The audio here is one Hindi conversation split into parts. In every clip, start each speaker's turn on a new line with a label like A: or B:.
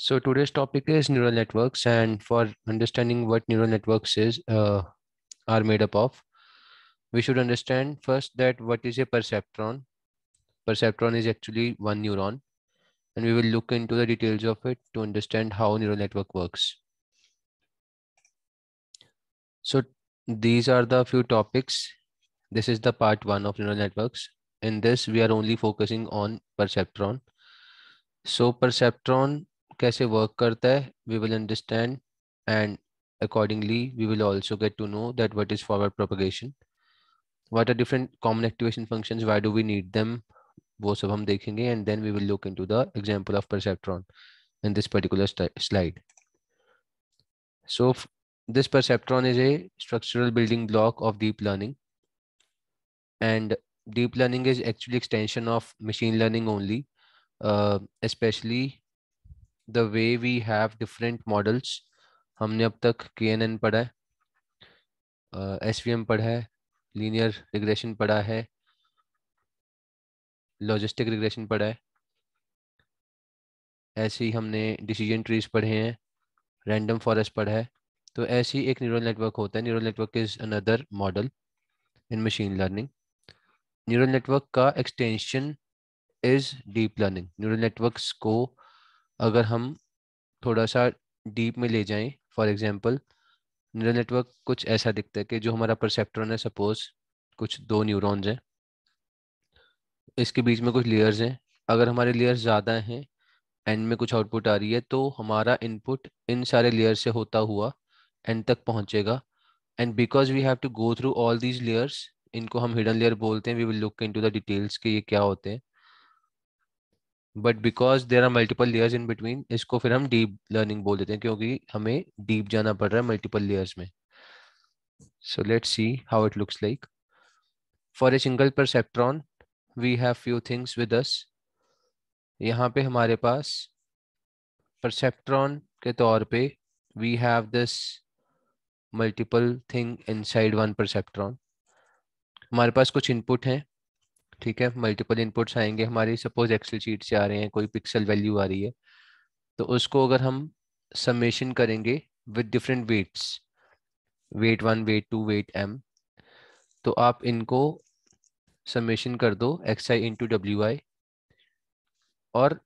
A: So today's topic is neural networks and for understanding what neural networks is uh, are made up of, we should understand first that what is a perceptron. Perceptron is actually one neuron and we will look into the details of it to understand how neural network works. So these are the few topics. This is the part one of neural networks. In this, we are only focusing on perceptron. So perceptron कैसे वर्क करता है we will understand and accordingly we will also get to know that what is forward propagation what are different common activation function why do we need them वो सब हम देखेंगे and then we will look into the example of perceptron in this particular slide so this perceptron is a structural building block of deep learning and deep learning is actually extension of machine learning only especially the way we have different models हमने अब तक के एन एन पढ़ा है एस वी एम पढ़ा है लीनियर रिग्रेशन पढ़ा है लॉजिस्टिक रिग्रेशन पढ़ा है ऐसे ही हमने डिसीजन ट्रीज पढ़े हैं रैंडम फॉरेस्ट पढ़ा है तो ऐसे ही एक न्यूरल नेटवर्क होता है neural network is another model in machine learning neural network का extension is deep learning neural networks को अगर हम थोड़ा सा डीप में ले जाएं फॉर एग्जांपल न्यूरल नेटवर्क कुछ ऐसा दिखता है कि जो हमारा परसेप्ट्रॉन है सपोज कुछ दो न्यूरॉन्स हैं इसके बीच में कुछ लेयर्स हैं अगर हमारे लेयर्स ज़्यादा हैं एंड में कुछ आउटपुट आ रही है तो हमारा इनपुट इन सारे लेयर से होता हुआ एंड तक पहुँचेगा and because we have to go through all these layers इनको हम हिडन लेयर बोलते हैं we will look into the details कि ये क्या होते हैं but because there are multiple layers in between इसको फिर हम डीप लर्निंग बोल देते हैं क्योंकि हमें डीप जाना पड़ रहा है मल्टीपल लेयर्स में so let see how it looks like for a single perceptron we have few things with us यहाँ पे हमारे पास परसेप्ट्रॉन के तौर पे we have this multiple thing inside one perceptron हमारे पास कुछ इनपुट हैं ठीक है मल्टीपल इनपुट्स आएंगे हमारी सपोज एक्सेल शीट से आ रहे हैं कोई पिक्सल वैल्यू आ रही है तो उसको अगर हम समेशन करेंगे with different weights weight one weight two weight M तो आप इनको समेशन कर दो X I into W I और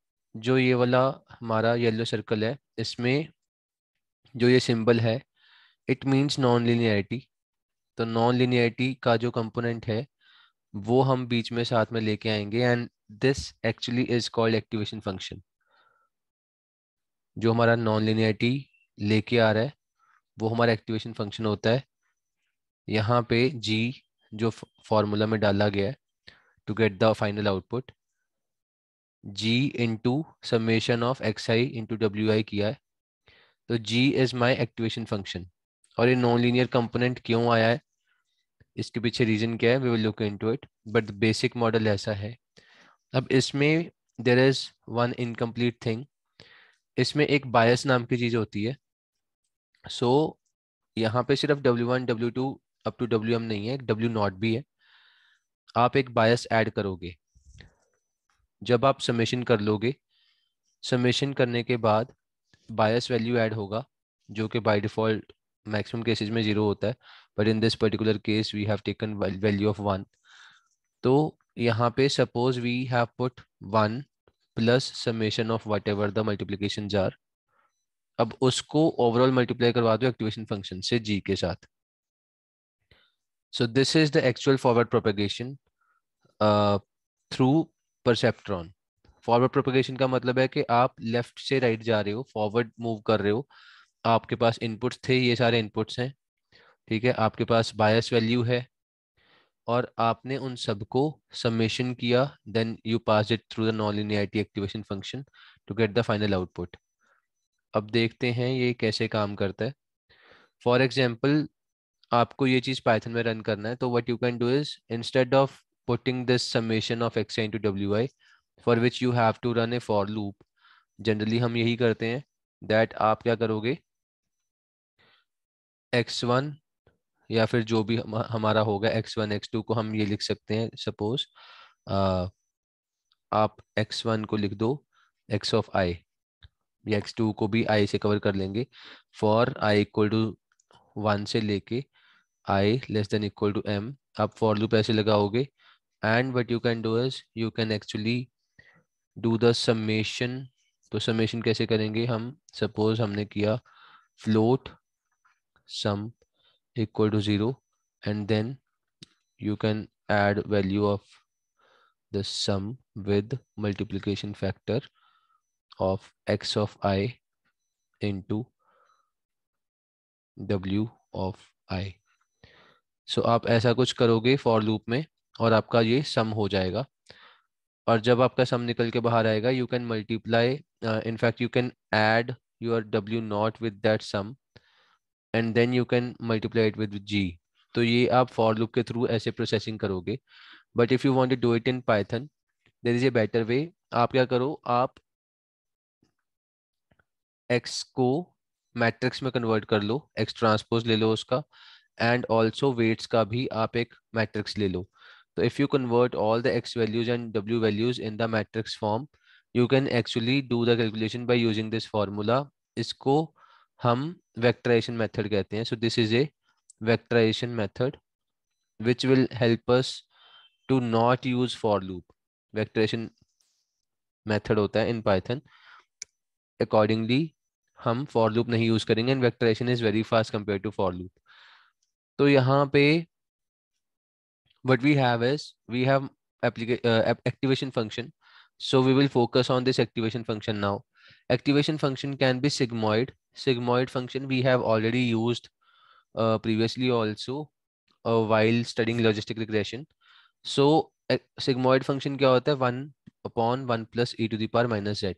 A: जो ये वाला हमारा येलो सर्कल है इसमें जो ये सिंबल है इट मींस नॉन लिनियरिटी तो नॉन लिनियरिटी का जो कंपोनेंट है वो हम बीच में साथ में लेके आएंगे and this actually is called activation function जो हमारा नॉन लिनियरिटी लेके आ रहा है वो हमारा एक्टिवेशन फंक्शन होता है यहाँ पे जी जो फॉर्मूला में डाला गया है to get the final output G into summation of X I into W I किया है तो G is my activation function और ये नॉन लीनियर कंपोनेंट क्यों आया है इसके पीछे रीज़न क्या है we will look into it but the basic model ऐसा है अब इसमें there is one incomplete thing इसमें एक बायस नाम की चीज़ होती है सो so, यहाँ पे सिर्फ W one W two up to W M नहीं है डब्ल्यू नॉट भी है आप एक बायस ऐड करोगे जब आप समेशन कर लोगे समिशन करने के बाद बायस वैल्यू ऐड होगा जो कि बाय डिफ़ॉल्ट मैक्सिमम केसेस में जीरो होता है but in this particular case we have taken value of one तो यहाँ पे suppose we have put one plus summation of whatever the multiplication जार अब उसको ओवरऑल मल्टीप्लाई करवा दो एक्टिवेशन फंक्शन से जी के साथ so this is the actual forward propagation through perceptron forward propagation का मतलब है कि आप लेफ्ट से राइट right जा रहे हो फॉरवर्ड मूव कर रहे हो आपके पास इनपुट्स थे ये सारे इनपुट्स हैं ठीक है आपके पास बायस वैल्यू है और आपने उन सबको सबमिशन किया then you pass it through the non linearity activation function to get the final output अब देखते हैं ये कैसे काम करता है फॉर एग्जाम्पल आपको ये चीज़ पाइथन में रन करना है तो what you can do is instead of putting this summation of X to W I for which you have to run a for loop generally हम यही करते हैं दैट आप क्या करोगे एक्स वन या फिर जो भी हम, हमारा होगा एक्स वन एक्स टू को हम ये लिख सकते हैं सपोज आप एक्स वन को लिख दो एक्स ऑफ आई या एक्स टू को भी आई से कवर कर लेंगे for I equal to one से लेके I less than equal to M आप फॉर लूप ऐसे लगाओगे and what you can do is you can actually do the summation तो समेशन कैसे करेंगे हम सपोज हमने किया float sum equal to zero and then you can add value of the sum with multiplication factor of x of i into w of i so, aap aisa kuch karoge for loop mein aur aapka ye sum ho jayega और जब आपका सम निकल के बाहर आएगा you can multiply in fact you can add your W not with that sum and then you can multiply it with G तो ये आप फॉर लुक के थ्रू ऐसे प्रोसेसिंग करोगे but if you want do it in Python there is a better way आप क्या करो आप एक्स को मैट्रिक्स में कन्वर्ट कर लो एक्स ट्रांसपोज ले लो उसका एंड ऑल्सो वेट्स का भी आप एक मैट्रिक्स ले लो तो if you convert all the X values and W values in the matrix form you can actually do the calculation by using this formula इसको हम वेक्टराइजेशन मैथड कहते हैं so this is a vectorization method which will help us to not use for loop vectorization method होता है इन पाइथन अकॉर्डिंगली हम फॉर लूप नहीं यूज करेंगे and vectorization is very fast compare to for loop तो यहाँ पे what we have is we have activation function so we will focus on this activation function now activation function can be sigmoid sigmoid function we have already used uh, previously also uh, while studying logistic regression. So sigmoid function kya hota hai? 1 upon 1 plus e to the power minus z.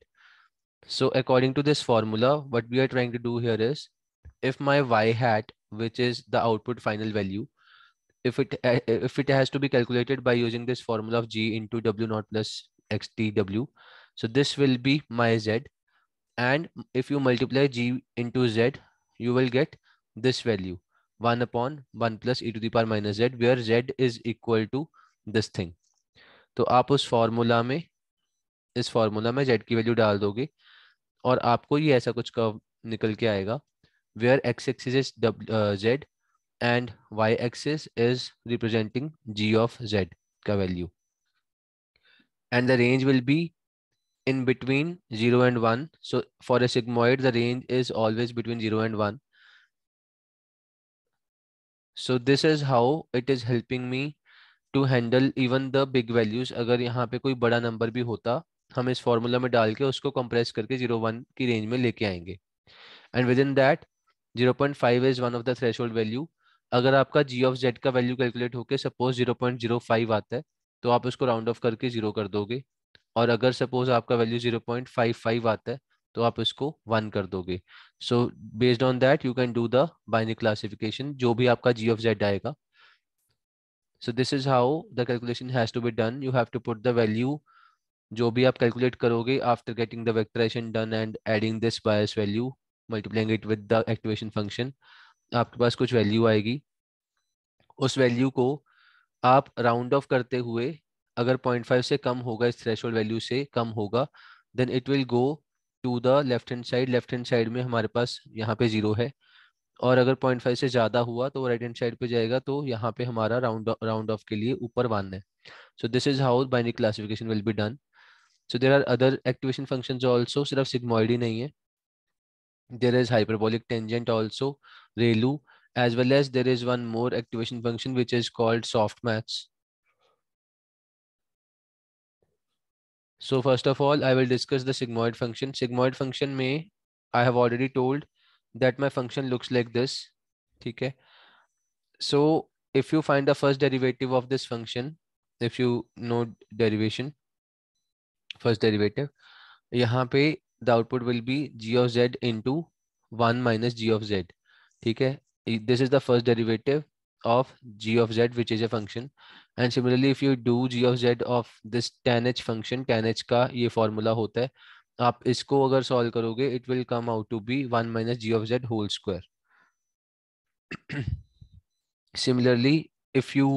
A: So according to this formula, what we are trying to do here is if my y hat, which is the output final value, if it uh, if it has to be calculated by using this formula of g into w naught plus xtw, so this will be my z and if you multiply g into z you will get this value 1 upon 1 plus e to the power minus z where z is equal to this thing तो आप उस फार्मूला में इस फार्मूला में z की वैल्यू डाल दोगे और आपको ये ऐसा कुछ कर्व निकल के आएगा where X axis is Z and Y axis is representing G of Z का value and the range will be in between 0 and 1. So for a sigmoid, the range is always between 0 and 1. So this is how it is helping me to handle even the big values. अगर यहाँ पे कोई बड़ा नंबर भी होता हम इस फॉर्मूला में डाल के उसको कंप्रेस करके जीरो वन की रेंज में लेके आएंगे and within that zero point five is one of the thresh value अगर आपका जी ऑफ जेड का वैल्यू कैलकुलेट होके suppose zero point zero five आता है तो आप उसको राउंड ऑफ करके जीरो कर दोगे और अगर सपोज आपका value zero point five five आता है तो आप इसको वन कर दोगे so based on that you can do the binary classification जो भी आपका जी ऑफ जेड आएगा so this is how the calculation has to be done you have to put the value जो भी आप कैलकुलेट करोगे after getting the vectorization done and adding this bias value multiplying it with the activation function आपके पास कुछ वैल्यू आएगी उस वैल्यू को आप राउंड ऑफ करते हुए अगर 0.5 से कम होगा इस थ्रेश वैल्यू से कम होगा then it will go to the left hand side left hand side में हमारे पास यहाँ पे जीरो है और अगर 0.5 से ज़्यादा हुआ तो राइट हैंड साइड पे जाएगा तो यहाँ पे हमारा राउंड राउंड ऑफ के लिए ऊपर वन है so this is how binary classification will be done so there are other activation function also सिर्फ सिग्मोइड नहीं है there is hyperbolic tangent also ReLU as well as there is one more activation function which is called soft maths So first of all, I will discuss the sigmoid function. Sigmoid function may, I have already told that my function looks like this. Okay. So if you find the first derivative of this function, if you know derivation, first derivative, यहाँ पे the output will be g of z into 1 minus g of z. ठीक है? This is the first derivative of g of z which is a function and similarly if you do g of z of this tan h function tan h ka ye formula hota hai aap isko agar solve karoge it will come out to be 1 minus g of z whole square similarly if you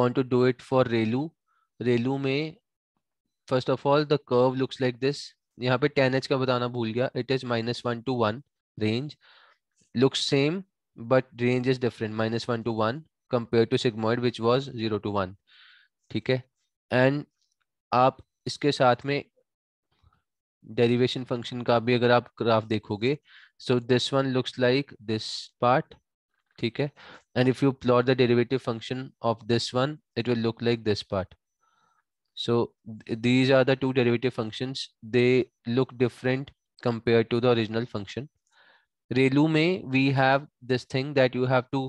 A: want to do it for Relu. Relu mein first of all the curve looks like this. yahan pe tan h ka batana bhul gaya It is minus 1 to 1 range. Looks same but range is different minus 1 to 1 compared to sigmoid which was 0 to 1 theek hai and aap iske sath mein derivation function ka bhi agar aap graph so this one looks like this part theek and if you plot the derivative function of this one it will look like this part so these are the two derivative functions they look different compared to the original function ReLU में we have this thing that you have to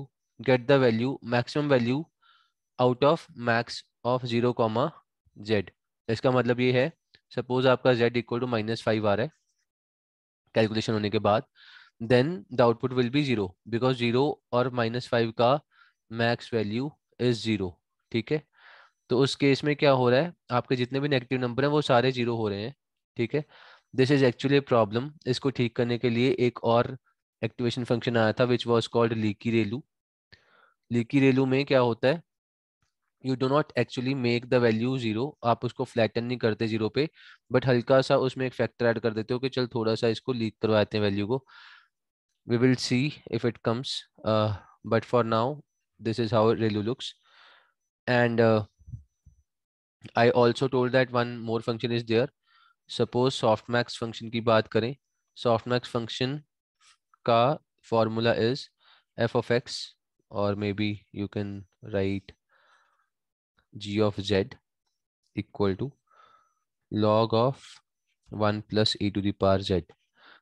A: get the value maximum value out of max of 0 comma z इसका मतलब ये है सपोज आपका z equal to minus five आ रहा है कैलकुलेशन होने के बाद then the output will be zero because zero और माइनस फाइव का मैक्स वैल्यू इज जीरो ठीक है तो उस केस में क्या हो रहा है आपके जितने भी नेगेटिव नंबर हैं वो सारे जीरो हो रहे हैं ठीक है दिस इज एक्चुअली प्रॉब्लम इसको ठीक करने के लिए एक और एक्टिवेशन फंक्शन आया था which was called leaky ReLU leaky ReLU में क्या होता है you do not actually make the value zero आप उसको फ्लैटन नहीं करते जीरो पे बट हल्का सा उसमें एक फैक्टर ऐड कर देते हो कि चल थोड़ा सा इसको लीक करवाते हैं वैल्यू को we will see if it comes but for now this is how ReLU looks and I also told that one more function is there suppose softmax function की बात करें softmax function ka formula is f of x or maybe you can write g of z equal to log of 1 plus e to the power z.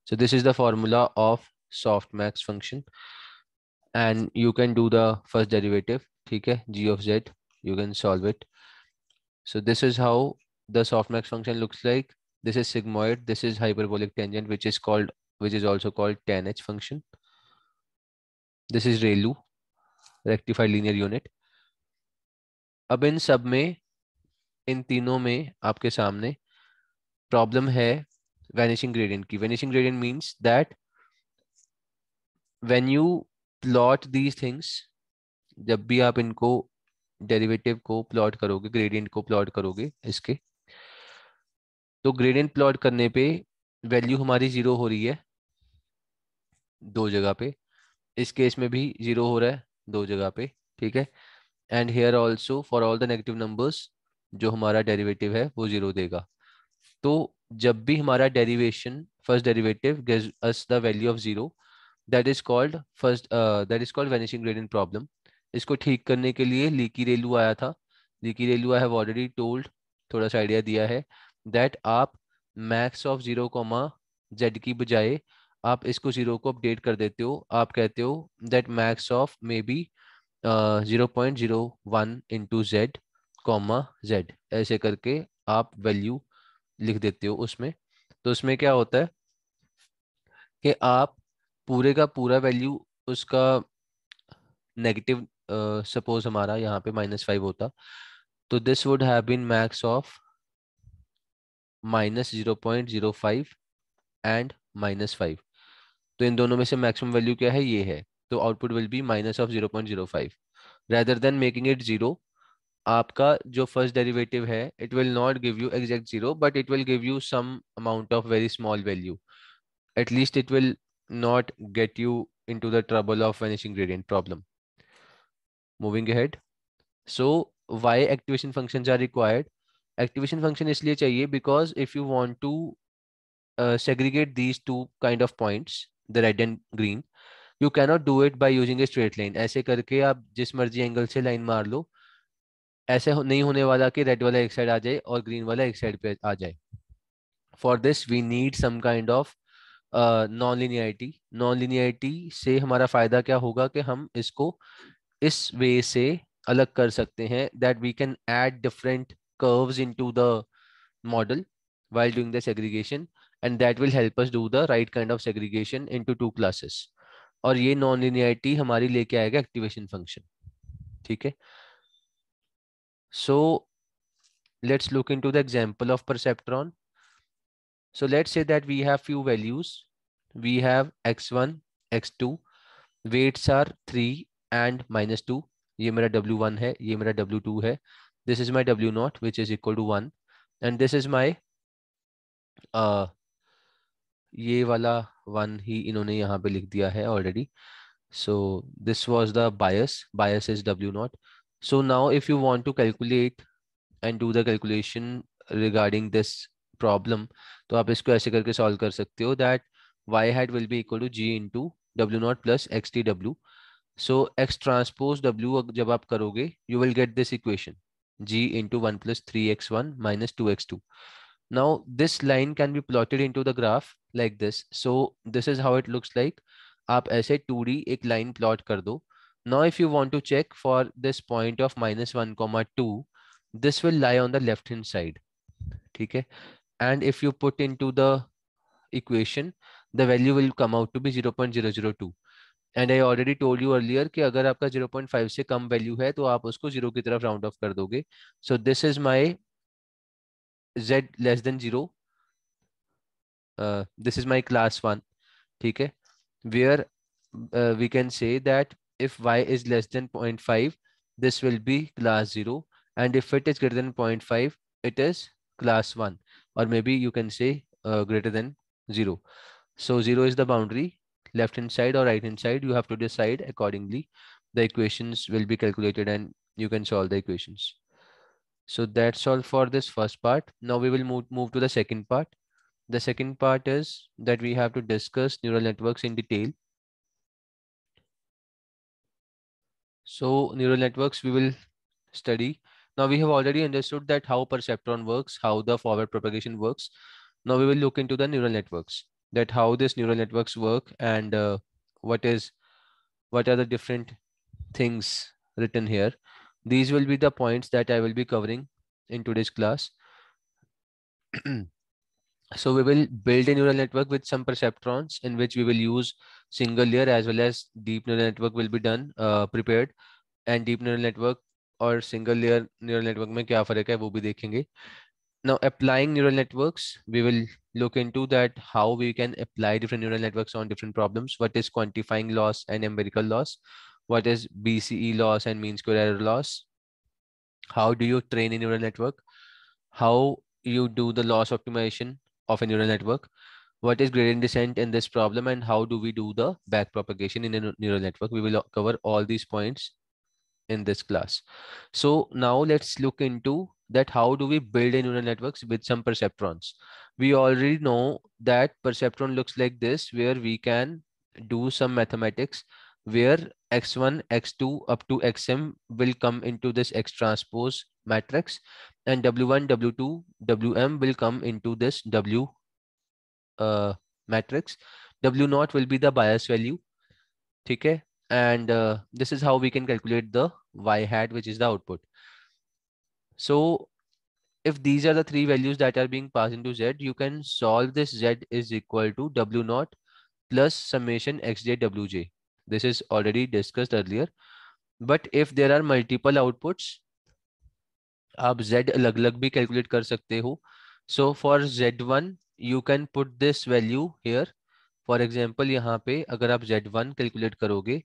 A: So this is the formula of softmax function and you can do the first derivative okay g of z you can solve it so this is how the softmax function looks like this is sigmoid this is hyperbolic tangent which is called which is also called tan h function. This is ReLU, rectified linear unit. ab in sab mein in teenon mein aapke samne problem hai vanishing gradient ki vanishing gradient means that when you plot these things jab bhi aap inko derivative को प्लॉट करोगे ग्रेडियंट को प्लॉट करोगे इसके तो ग्रेडियंट प्लॉट करने पे वैल्यू हमारी जीरो हो रही है दो जगह पे इस केस में भी जीरो हो रहा है दो जगह पे ठीक है and here also for all the negative numbers जो हमारा डेरिवेटिव है वो जीरो देगा तो जब भी हमारा derivation first derivative gives us the value of zero that is called first that is called vanishing gradient problem इसको ठीक करने के लिए लीकी रेलू आया था leaky ReLU I have already told थोड़ा सा आइडिया दिया है दैट आप max of zero comma Z की बजाय आप इसको जीरो को अपडेट कर देते हो आप कहते हो that max of maybe zero point zero one into z comma z ऐसे करके आप वैल्यू लिख देते हो उसमें तो उसमें क्या होता है कि आप पूरे का पूरा वैल्यू उसका नेगेटिव सपोज हमारा यहाँ पे माइनस फाइव होता तो this would have been max of minus zero point zero five and minus five तो इन दोनों में से मैक्सिमम वैल्यू क्या है ये है तो output will be minus of zero point zero five rather than making it zero आपका जो फर्स्ट डेरिवेटिव है it will not give you exact zero but it will give you some amount of very small value at least it will not get you into the trouble of vanishing gradient problem moving ahead so why activation function are required activation function इसलिए चाहिए because if you want to segregate these two kind of points the red and green you cannot do it by using a straight line ऐसे करके आप जिस मर्जी एंगल से लाइन मार लो ऐसे नहीं होने वाला कि रेड वाला एक साइड आ जाए और ग्रीन वाला एक साइड पे आ जाए for this we need some kind of non linearity non linearity से हमारा फायदा क्या होगा कि हम इसको इस वे से अलग कर सकते हैं that we can add different curves into the model while doing this aggregation and that will help us do the right kind of segregation into two classes और ये non linearity हमारी लेके आएगा एक्टिवेशन फंक्शन ठीक है so let's look into the example so let's say that we have few values we have x1 x2 weights are 3 and minus 2 ये मेरा w1 है ये मेरा w2 है this is my w0 which is equal to 1 and this is my uh ये वाला वन ही इन्होंने यहाँ पे लिख दिया है already so this was the bias bias is w naught so now if you want to calculate and do the calculation regarding this problem तो आप इसको ऐसे करके सॉल्व कर सकते हो that y hat will be equal to g into w naught plus x t w so x transpose w जब आप करोगे you will get this equation g into 1 plus 3x1 minus 2x2 now this line can be plotted into the graph like this so this is how it looks like आप ऐसे टू डी एक लाइन प्लॉट कर दो now if you want to check for this point of minus one comma two this will lie on the left hand side ठीक है and if you put into the equation the value will come out to be zero point zero zero two and I already told you earlier कि अगर आपका जीरो पॉइंट फाइव से कम वैल्यू है तो आप उसको जीरो की तरफ राउंड ऑफ कर दोगे so this is my z less than zero Uh, this is my class one okay. where uh, we can say that if y is less than 0.5 this will be class 0 and if it is greater than 0.5 it is class 1 or maybe you can say uh, greater than 0 so 0 is the boundary left hand side or right hand side you have to decide accordingly the equations will be calculated and you can solve the equations so that's all for this first part now we will move move to the second part the second part is that we have to discuss neural networks in detail. So neural networks we will study. Now we have already understood that how perceptron works, how the forward propagation works. Now we will look into the neural networks, that how these neural networks work and uh, what is what are the different things written here. These will be the points that I will be covering in today's class. So we will build a neural network with some perceptrons in which we will use single layer as well as deep neural network will be done uh, prepared and deep neural network or single layer neural network में क्या फर्क है now applying neural networks we will look into that how we can apply different neural networks on different problems what is quantifying loss and empirical loss what is bce loss and mean square error loss how do you train a neural network how you do the loss optimization of a neural network. What is gradient descent in this problem and how do we do the back propagation in a neural network? We will cover all these points in this class. So now let's look into that how do we build a neural networks with some perceptrons. We already know that perceptron looks like this where we can do some mathematics where x1, x2 up to xm will come into this x transpose matrix and W1, W2, Wm will come into this W uh, matrix. W 0 will be the bias value. Okay. And uh, this is how we can calculate the Y hat, which is the output. So if these are the three values that are being passed into Z, you can solve this Z is equal to W 0 plus summation XJWJ. This is already discussed earlier. But if there are multiple outputs, आप z अलग अलग भी कैलकुलेट कर सकते हो so for Z one you can put this value here for example यहाँ पे अगर आप जेड वन कैलकुलेट करोगे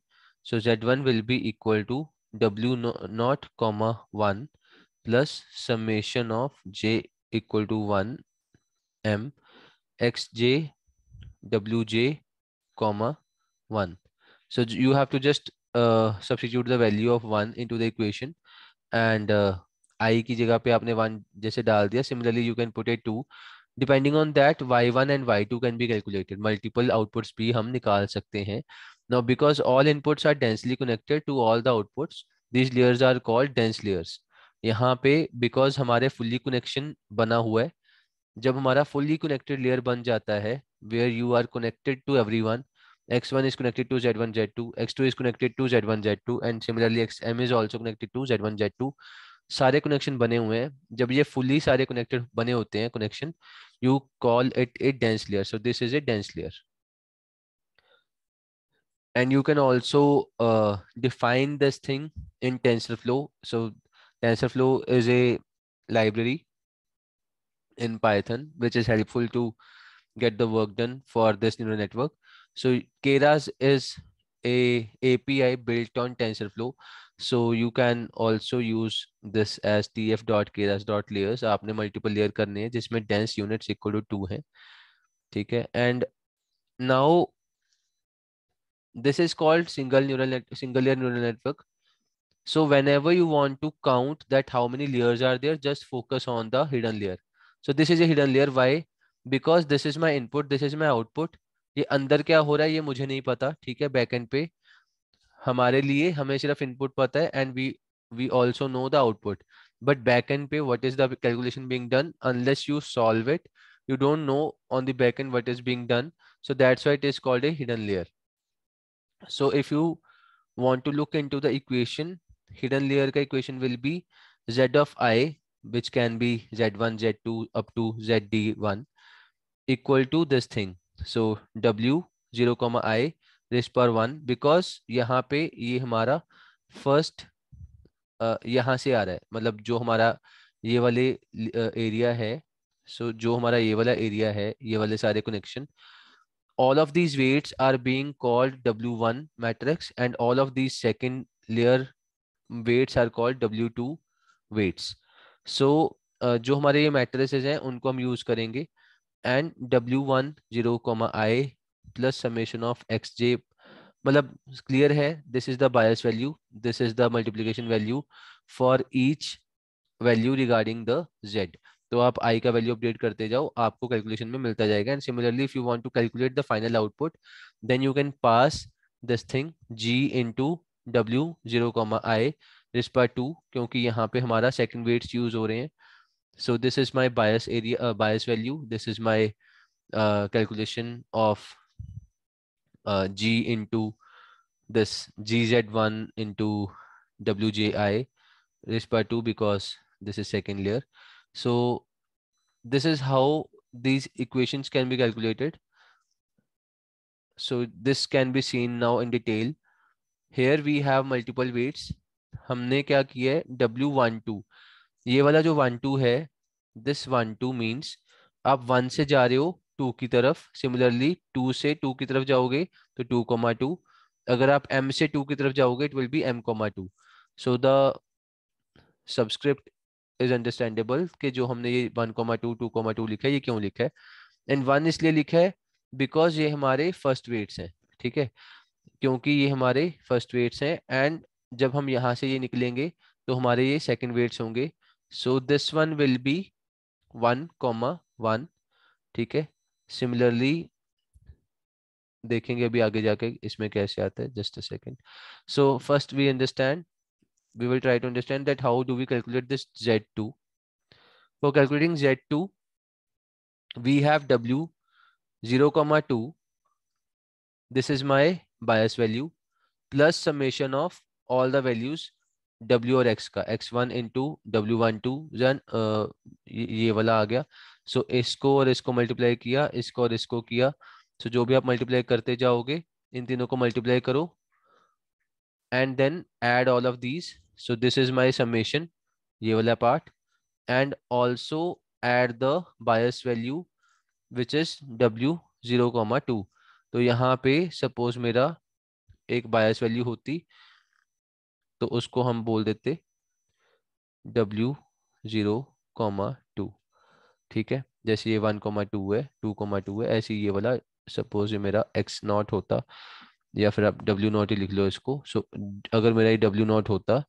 A: so Z one will be equal to W naught comma one plus summation of J equal to one M X J W J comma one so you have to just uh, the value of one into the equation and I की जगह पे आपने वन जैसे डाल दिया similarly you can put a two depending on that y one and y two can be calculated multiple outputs भी हम निकाल सकते हैं now because all inputs are densely connected to all the outputs these layers are called dense layers यहाँ पे बिकॉज हमारे फुल्ली कनेक्शन बना हुआ है जब हमारा फुल्ली कनेक्टेड लेयर बन जाता है where you are connected to every one x one is connected to z one z two x two is connected to z one z two and similarly x सारे कनेक्शन बने हुए हैं जब ये फुली सारे कनेक्टेड बने होते हैं connection you call it a dense layer so this is a dense layer and you can also define this thing in TensorFlow so TensorFlow is a library in Python which is helpful to get the work done for this neural network so Keras is a API built on TensorFlow. So you can also use this as tf.keras.layers. आपने multiple layer करने हैं जिसमें dense units equal to two है ठीक and now this is called single neural net, single layer neural network. So whenever you want to count that how many layers are there, just focus on the hidden layer. So this is a hidden layer. Why? Because this is my input, this is my output ये अंदर क्या हो रहा है ये मुझे नहीं पता ठीक है बैक एंड पे हमारे लिए हमें सिर्फ इनपुट पता है and we we also know the output but back end पे what is the calculation being done unless you solve it you don't know on the backend what is being done so that's why it is called a hidden layer so if you want to look into the equation hidden layer का equation will be z of i which can be z one z to Appu z d one equal to this thing so w 0, i raise पर वन बिकॉज यहाँ पे ये हमारा फर्स्ट यहाँ से आ रहा है मतलब जो हमारा ये वाले एरिया है सो so जो हमारा ये वाला एरिया है ये वाले सारे connection all of these weights are being called W one matrix and all of these second layer weights are called W two weights so जो हमारे ये मैट्रेसेज हैं उनको हम यूज करेंगे uh, एंड डब्ल्यू one zero i plus summation of x j मतलब क्लियर है this is the bias value this is the multiplication value for each value regarding the z तो आप आई का वैल्यू अपडेट करते जाओ आपको कैलकुलेशन में मिलता जाएगा and similarly if you want to calculate the final output then you can pass this thing g into डब्ल्यू जीरो कॉमा आई रिस्पा टू क्योंकि यहाँ पे हमारा सेकेंड वेट्स यूज हो रहे हैं So this is my bias area, uh, bias value. This is my uh, calculation of uh, G into this GZ1 into WJI this by 2 because this is second layer. So this is how these equations can be calculated. So this can be seen now in detail. Here we have multiple weights. हमने क्या किया है W12 ये वाला जो वन टू है दिस वन टू मीन्स आप वन से जा रहे हो टू की तरफ सिमिलरली टू से टू की तरफ जाओगे तो टू कोमा टू अगर आप एम से टू की तरफ जाओगे it will be m comma two so the subscript is understandable कि जो हमने ये one comma two two comma two लिखा है ये क्यों लिखा है एंड वन इसलिए लिखा है बिकॉज ये हमारे फर्स्ट वेट्स हैं ठीक है क्योंकि ये हमारे फर्स्ट वेट्स हैं एंड जब हम यहाँ से ये निकलेंगे तो हमारे ये सेकेंड वेट्स होंगे so this one will be 1 comma 1 ठीक है सिमिलरली देखेंगे अभी आगे जाके इसमें कैसे आता है just a second so first we understand we will try to understand that how do we calculate this z2 for calculating z2 we have w 0 comma 2 this is my bias value plus summation of all the values w और x का x1 वन इन टू डब्ल्यू वन टू जन ये वाला आ गया सो so, इसको और इसको मल्टीप्लाई किया इसको और इसको किया सो so, जो भी आप मल्टीप्लाई करते जाओगे इन तीनों को मल्टीप्लाई करो and then add all of these so this is my summation ये वाला part and also add the bias value which is डब्ल्यू जीरो कॉमा टू तो यहाँ पे सपोज मेरा एक बायस वैल्यू होती तो उसको हम बोल देते डब्ल्यू जीरो कॉमा टू ठीक है जैसे ये वन कॉमा टू है टू कॉमा टू है ऐसे ये वाला सपोज ये मेरा एक्स नॉट होता या फिर आप डब्ल्यू नॉट ही लिख लो इसको सो अगर मेरा ये डब्ल्यू नॉट होता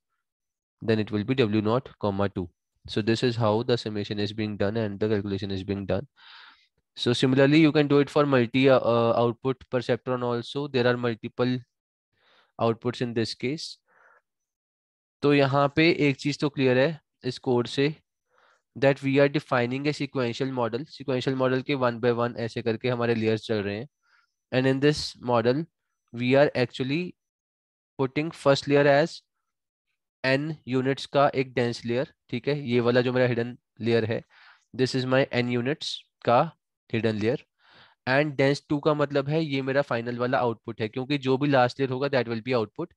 A: देन इट विल बी डब्ल्यू naught comma two so this is how the summation is being done and the calculation is being done so similarly you can do it for multi output perceptron also there are multiple output in this case तो यहाँ पे एक चीज तो क्लियर है इस कोड से that we are defining a sequential model sequential model के वन बाय वन ऐसे करके हमारे लेयर्स चल रहे हैं and in this model we are actually putting first layer as n units का एक डेंस लेयर ठीक है ये वाला जो मेरा हिडन लेयर है this is my n units का hidden layer and dense two का मतलब है ये मेरा फाइनल वाला आउटपुट है क्योंकि जो भी लास्ट लेयर होगा that will be output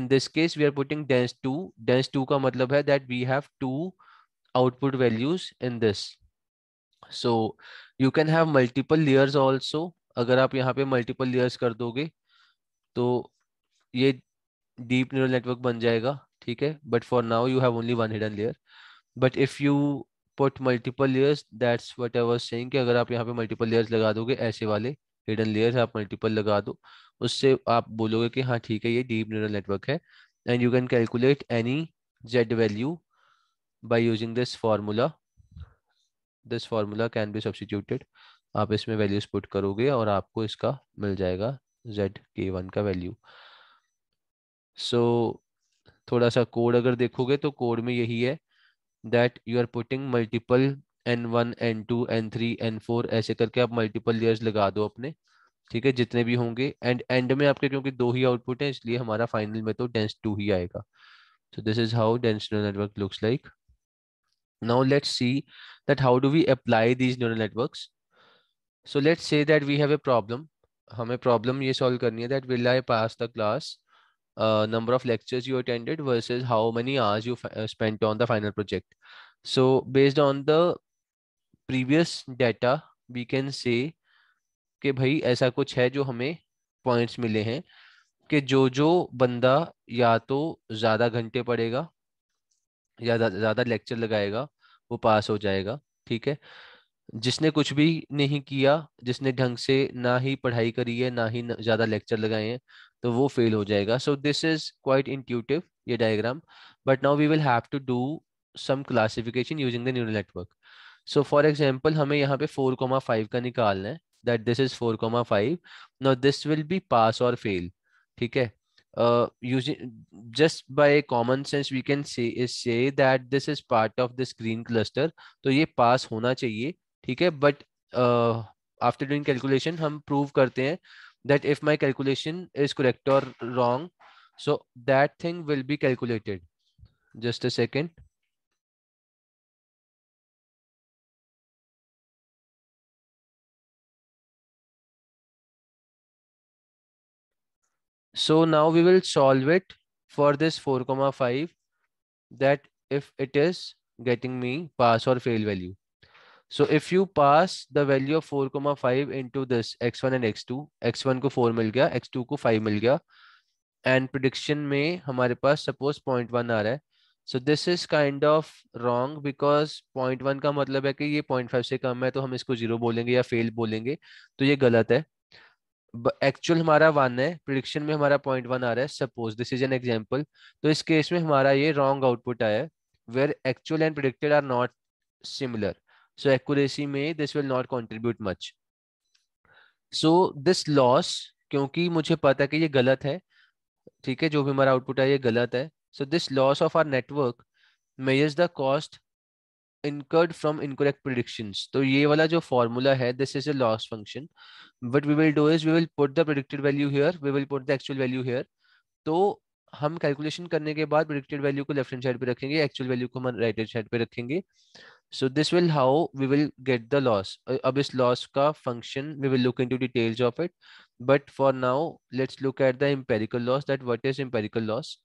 A: in this case we are putting dense 2 dense 2 ka matlab hai that we have two output values in this so you can have multiple layers also अगर आप यहाँ पे multiple layers कर दोगे तो ये deep neural network बन जाएगा ठीक है but for now you have only one hidden layer but if you put multiple layers that's what I was saying कि अगर आप यहाँ पे multiple layers लगा दोगे ऐसे वाले hidden layers आप multiple लगा दो उससे आप बोलोगे कि हाँ ठीक है ये डीप न्यूरल नेटवर्क है and you can calculate any z value by using this formula this formula can be substituted आप इसमें वैल्यूज पुट करोगे और आपको इसका मिल जाएगा जेड के वन का वैल्यू सो so, थोड़ा सा कोड अगर देखोगे तो कोड में यही है that you are putting multiple n one n two n three n four ऐसे करके आप मल्टीपल लेयर्स लगा दो अपने ठीक है जितने भी होंगे एंड एंड में आपके क्योंकि दो ही आउटपुट है इसलिए हमारा फाइनल में तो डेंस टू ही आएगा so this is how dense neural network looks like now let's see that how do we apply these neural network so let's say that we have a problem हमें प्रॉब्लम ये सॉल्व करनी है that will I pass the class number of lectures you attended versus how many hours you spent on the final project so based on the previous data we can say कि भाई ऐसा कुछ है जो हमें पॉइंट्स मिले हैं कि जो जो बंदा या तो ज़्यादा घंटे पढ़ेगा या ज़्यादा लेक्चर लगाएगा वो पास हो जाएगा ठीक है जिसने कुछ भी नहीं किया जिसने ढंग से ना ही पढ़ाई करी है ना ही ज़्यादा लेक्चर लगाए हैं तो वो फेल हो जाएगा so this is quite intuitive ये diagram but now we will have to do some classification using the neural network so for example हमें यहाँ पे फोर कोमा फाइव का निकालना है that this is 4 comma 5 now this will be pass or fail ठीक है uh, using just by common sense we can say is say that this is part of the screen cluster तो ये pass होना चाहिए ठीक है but uh, after doing calculation हम prove करते हैं that if my calculation is correct or wrong so that thing will be calculated just a second uh So now we will solve it for this 4 comma 5 that if it is getting me pass or fail value. So if you pass the value of 4 comma 5 into this x1 and x2, x1 ko 4 mil gaya x2 ko 5 mil gaya and prediction में hamare पास suppose 0.1 aa raha रहा है so this is kind of wrong because point one का मतलब है कि ये पॉइंट फाइव से कम है तो हम इसको जीरो बोलेंगे या फेल बोलेंगे तो एक्चुअल हमारा वन है प्रिडिक्शन में हमारा पॉइंट वन आ रहा है suppose this is an example तो इस केस में हमारा ये रॉन्ग आउटपुट आया है where actual and predicted are not similar so accuracy में this will not contribute much so this loss क्योंकि मुझे पता है कि ये गलत है ठीक है जो भी हमारा आउटपुट है ये गलत है so this loss of our network measures the cost incurred from incorrect predictions तो ये वाला जो formula है this is a loss function what we will do is we will put the predicted value here we will put the actual value here तो हम कैलकुलेशन करने के बाद प्रिडिक्टेड वैल्यू को लेफ्ट हैंड साइड पे रखेंगे एक्चुअल वैल्यू को हम राइट हैंड साइड पे रखेंगे so this will how we will get the loss अब इस लॉस का function we will look into details of it but for now let's look at the empirical loss that what is empirical loss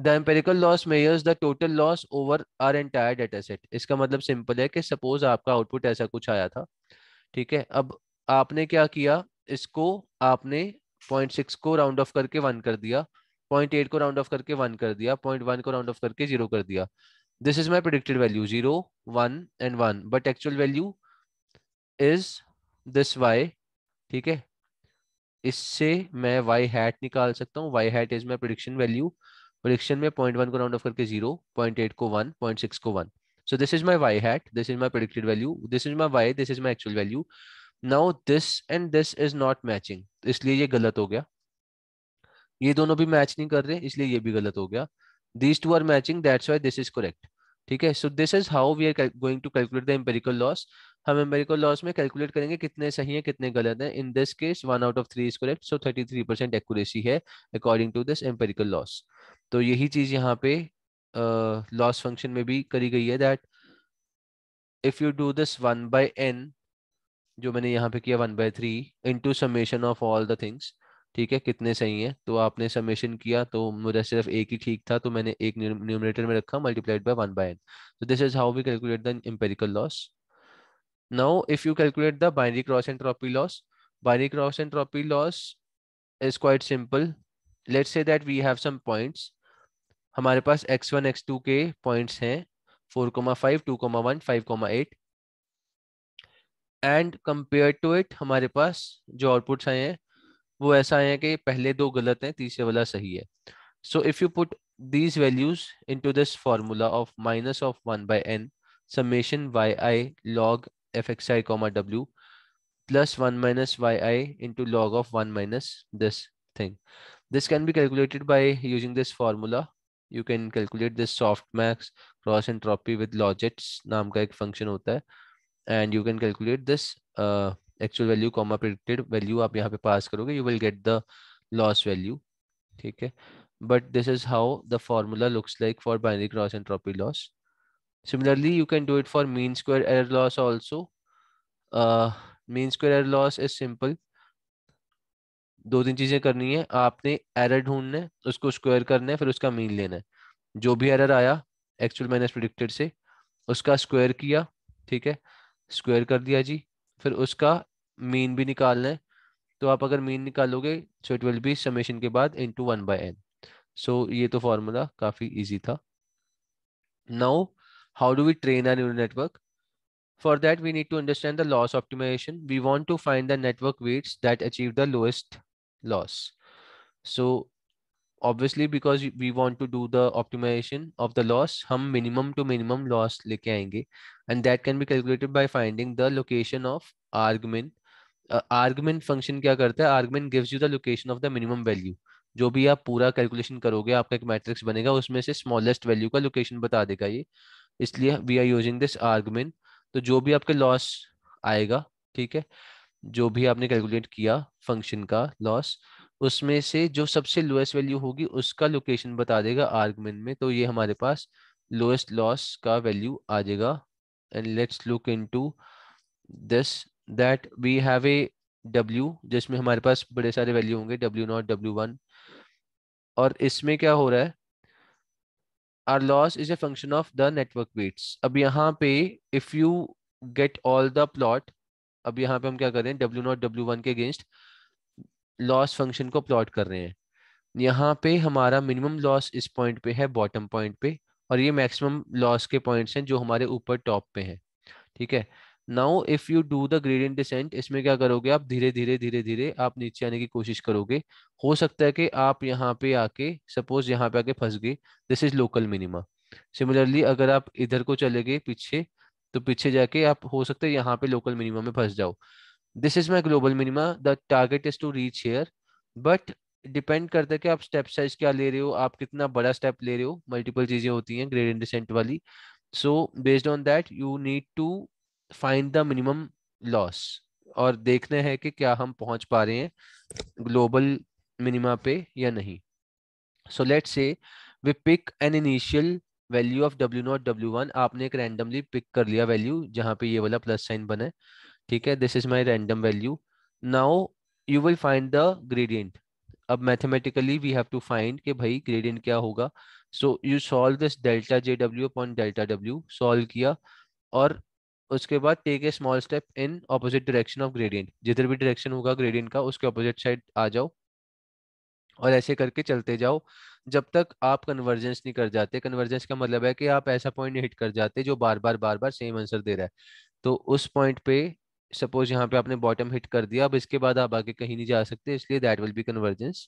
A: the empirical loss measures the total loss over our entire data set इसका मतलब सिंपल है कि सपोज आपका आउटपुट ऐसा कुछ आया था ठीक है अब आपने क्या किया इसको आपने पॉइंट सिक्स को राउंड ऑफ करके वन कर दिया पॉइंट एट को राउंड ऑफ करके वन कर दिया पॉइंट वन को राउंड ऑफ करके जीरो कर दिया this is my predicted value zero one and one but actual value is this Y ठीक है इससे मैं वाई हैट निकाल सकता हूँ Y hat is my prediction value prediction में पॉइंट वन को राउंड ऑफ करके जीरो पॉइंट एट को वन पॉइंट सिक्स को one so this is my y hat this is my predicted value this is my y this is my actual value now this and this is not matching इसलिए ये गलत हो गया ये दोनों भी मैच नहीं कर रहे इसलिए ये भी गलत हो गया these two are matching that's why this is correct ठीक है so this is how we are going to calculate the empirical loss हम एम्पेरिकल लॉस में कैलकुलेट करेंगे कितने सही हैं कितने गलत हैं in this case one out of three is correct so 33 percent accuracy है according to this empirical loss तो यही चीज यहाँ पे लॉस फंक्शन में भी करी गई है that if you do this one by N जो मैंने यहाँ पे किया one by three into summation of all the things ठीक है कितने सही हैं तो आपने समेशन किया तो मुझे सिर्फ एक ही ठीक था तो मैंने एक न्यूमरेटर में रखा multiplied by one by N तो this is how we calculate the empirical loss you calculate the binary cross entropy loss binary cross entropy loss is quite simple let's say that we have some points हमारे पास एक्स वन एक्स टू के पॉइंट्स हैं four 2.1 5.8 eight and compare to it हमारे पास जो आउटपुट्स आए हैं वो ऐसा आए हैं कि पहले दो गलत हैं तीसरे वाला सही है so if you put these values to this formula of minus of one by N summation Y I log F X I comma W minus Y I into log of one minus this thing this can be calculated by using this formula you can calculate this softmax cross entropy with logits नाम का एक फंक्शन होता है and you can calculate this actual value comma predicted value आप यहाँ पे पास करोगे you will get the loss value ठीक है but this is how the formula looks like for binary cross entropy loss similarly you can do it for mean square error loss also mean square error loss is simple दो तीन चीजें करनी है आपने एरर ढूंढना है उसको स्क्वायर करना है फिर उसका मीन लेना है जो भी एरर आया एक्चुअल माइनस प्रिडिक्टेड से उसका स्क्वायर किया ठीक है स्क्वायर कर दिया जी फिर उसका मीन भी निकालना है तो आप अगर मीन निकालोगे so it will be summation के बाद to one by N so ये तो फॉर्मूला काफी इजी था now how do we train our neural network for that we need to understand the loss optimization we want to find the network weights that achieve the lowest loss. So obviously because we want to do the optimization of the loss hum minimum to minimum loss leke aayenge and that can be calculated by finding the location of argument uh, argument function kya karta hai argument gives you the location of the minimum value जो भी आप पूरा कैलकुलेशन करोगे आपका एक मैट्रिक्स बनेगा उसमें से स्मॉलेस्ट वैल्यू का लोकेशन बता देगा ये इसलिए we are using this argument तो जो भी आपके लॉस आएगा ठीक है जो भी आपने कैलकुलेट किया फंक्शन का लॉस उसमें से जो सबसे लोएस्ट वैल्यू होगी उसका लोकेशन बता देगा आर्गुमेंट में तो ये हमारे पास लोएस्ट लॉस का वैल्यू आ जाएगा and let's look into this that we have a W जिसमें हमारे पास बड़े सारे वैल्यू होंगे डब्ल्यू नॉट डब्ल्यू वन और इसमें क्या हो रहा है our loss is a function of the network weights अब यहाँ पे if you get all the plot अब यहाँ पे हम क्या कर रहे हैं डब्ल्यू नॉट डब्ल्यू वन के अगेंस्ट लॉस फंक्शन को प्लॉट कर रहे हैं यहाँ पे हमारा मिनिमम लॉस इस पॉइंट पे है बॉटम पॉइंट पे और ये मैक्सिमम लॉस के पॉइंट्स हैं जो हमारे ऊपर टॉप पे हैं ठीक है now if you do the gradient descent इसमें क्या करोगे आप धीरे धीरे धीरे धीरे आप नीचे आने की कोशिश करोगे हो सकता है कि आप यहाँ पे आके सपोज यहाँ पे आके फंस गए this is local minima similarly अगर आप इधर को चले गए पीछे तो पीछे जाके आप हो सकते हैं यहाँ पे लोकल मिनिमा में फंस जाओ this is my global minima the target is to reach here but depend करता है कि आप स्टेप साइज क्या ले रहे हो आप कितना बड़ा स्टेप ले रहे हो मल्टीपल चीजें होती हैं ग्रेडियंट डिसेंट वाली so based on that you need to find the minimum loss और देखना है कि क्या हम पहुंच पा रहे हैं ग्लोबल मिनिमा पे या नहीं so let say we pick an initial value of W naught W one आपने एक रैंडमली पिक कर लिया वैल्यू जहाँ पे ये वाला प्लस साइन बने ठीक है this is my random value now you will find the gradient अब mathematically we have to find कि भाई ग्रेडियंट क्या होगा so you solve this delta J W upon delta W solve किया और उसके बाद take a small step in opposite direction of gradient जिधर भी डायरेक्शन होगा ग्रेडियंट का उसके ऑपोजिट साइड आ जाओ और ऐसे करके चलते जाओ जब तक आप कन्वर्जेंस नहीं कर जाते कन्वर्जेंस का मतलब है कि आप ऐसा पॉइंट हिट कर जाते जो बार बार बार बार सेम आंसर दे रहा है तो उस पॉइंट पे सपोज यहाँ पे आपने बॉटम हिट कर दिया अब इसके बाद आप आगे कहीं नहीं जा सकते इसलिए that will be convergence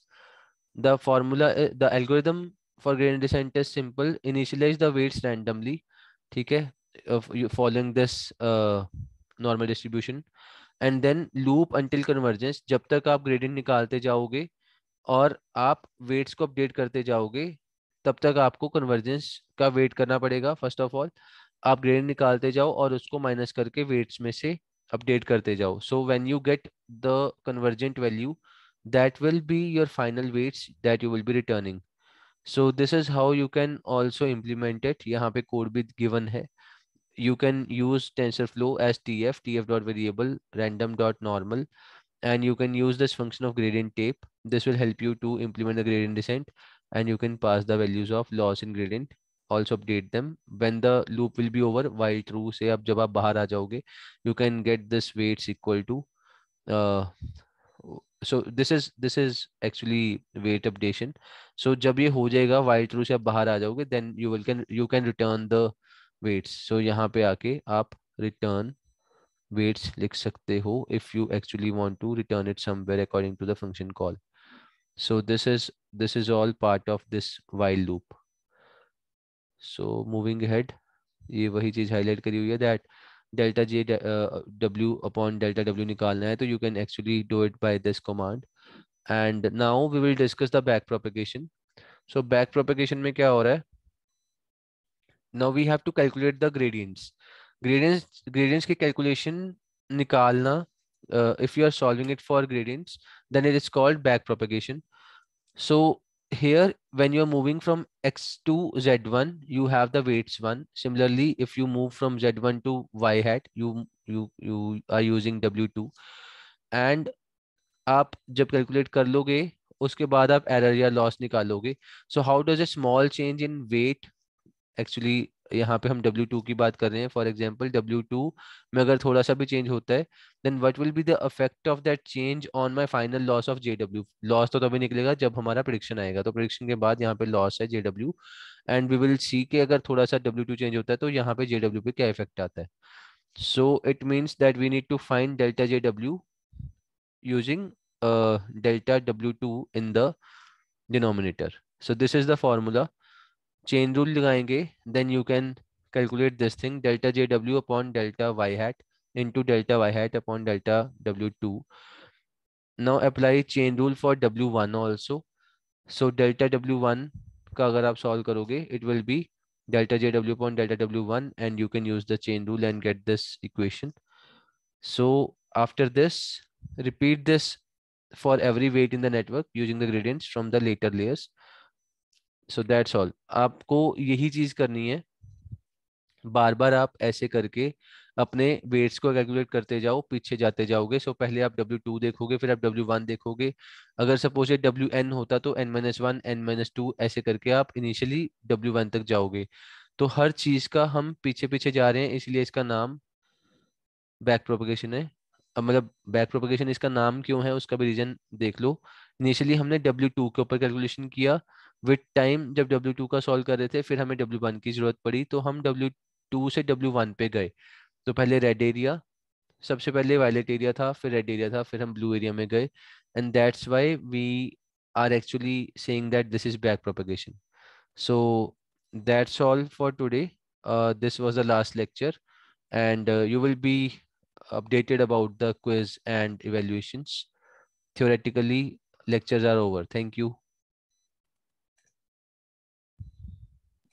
A: the formula the algorithm for gradient descent is simple initialize the weights randomly ठीक है following this normal distribution and then loop until convergence जब तक आप ग्रेडियंट निकालते जाओगे और आप वेट्स को अपडेट करते जाओगे तब तक आपको कन्वर्जेंस का वेट करना पड़ेगा फर्स्ट ऑफ ऑल आप ग्रेड निकालते जाओ और उसको माइनस करके वेट्स में से अपडेट करते जाओ so when you get the convergent value that will be your final weights that you will be returning so this is how you can also implement it यहाँ पे कोड भी गिवन है you can use TensorFlow as T F T F dot variable random dot normal and you can use this function of gradient tape This will help you to implement the gradient descent and you can pass the values of loss in gradient also update them when the loop will be over while true say ab jab aap bahar aa jaoge you can get this weights equal to uh, so this is this is actually weight updation so jab ye ho jayega while true se aap bahar aa jaoge then you will can you can return the weights so yahan pe aake aap return weights likh sakte ho if you actually want to return it somewhere according to the function call so this is this is all part of this while loop so moving ahead ये वही चीज हाईलाइट करी हुई है that delta J W upon delta W निकालना है तो you can actually do it by this command and now we will discuss the back propagation so back propagation में क्या हो रहा है now we have to calculate the gradients gradients gradients की कैलकुलेशन निकालना uh, if you are solving it for gradients, then it is called back propagation. So here, when you're moving from x to z1, you have the weights one. Similarly, if you move from z1 to y hat, you you you are using w2. And आप जब कैलकुलेट कर लोगे उसके बाद आप एरर या लॉस निकालोगे So how does a small change in weight actually यहाँ पे हम डब्ल्यू टू की बात कर रहे हैं फॉर एग्जाम्पल डब्ल्यू टू में अगर थोड़ा सा भी चेंज होता है then what will be the affect of that change on my final loss of J W loss तो तभी निकलेगा जब हमारा प्रिडिक्शन आएगा तो प्रिडिक्शन के बाद यहाँ पे लॉस है J W and we will see के अगर थोड़ा सा डब्ल्यू टू चेंज होता है तो यहाँ पे जे डब्ल्यू पे क्या इफेक्ट आता है it means means we need to to delta J W using delta W w2 in the denominator so this is the formula chain rule लगाएंगे then you can calculate this thing delta J W upon delta Y hat into delta Y hat upon delta W two now apply chain rule for W one also so delta W one का अगर आप सॉल्व करोगे it will B delta J W upon delta W one and you can use the chain rule and get this equation so after this repeat this for every weight in the network using the gradients from the later layers so that's all आपको यही चीज करनी है बार बार आप ऐसे करके अपने वेट्स को कैलकुलेट करते जाओ पीछे जाते जाओगे सो so, पहले आप डब्ल्यू टू देखोगे फिर आप डब्ल्यू वन देखोगे अगर सपोज ये डब्ल्यू एन होता तो N minus one N minus two ऐसे करके आप इनिशियली डब्ल्यू वन तक जाओगे तो हर चीज का हम पीछे पीछे जा रहे हैं इसलिए इसका नाम बैक प्रोपोगेशन है मतलब बैक प्रोपोगेशन इसका नाम क्यों है उसका भी रीजन देख लो इनिशियली हमने डब्ल्यू टू के ऊपर कैलकुलेशन किया विथ टाइम जब डब्ल्यू टू का सॉल्व कर रहे थे फिर हमें डब्ल्यू वन की जरूरत पड़ी तो हम डब्ल्यू टू से डब्ल्यू वन पे गए तो पहले रेड एरिया सबसे पहले वायलेट एरिया था फिर रेड एरिया था फिर हम ब्लू एरिया में गए and that's why we are actually saying that this is back propagation so that's all for today this was the last lecture and you will be updated about the quiz and evaluations theoretically lectures are over thank you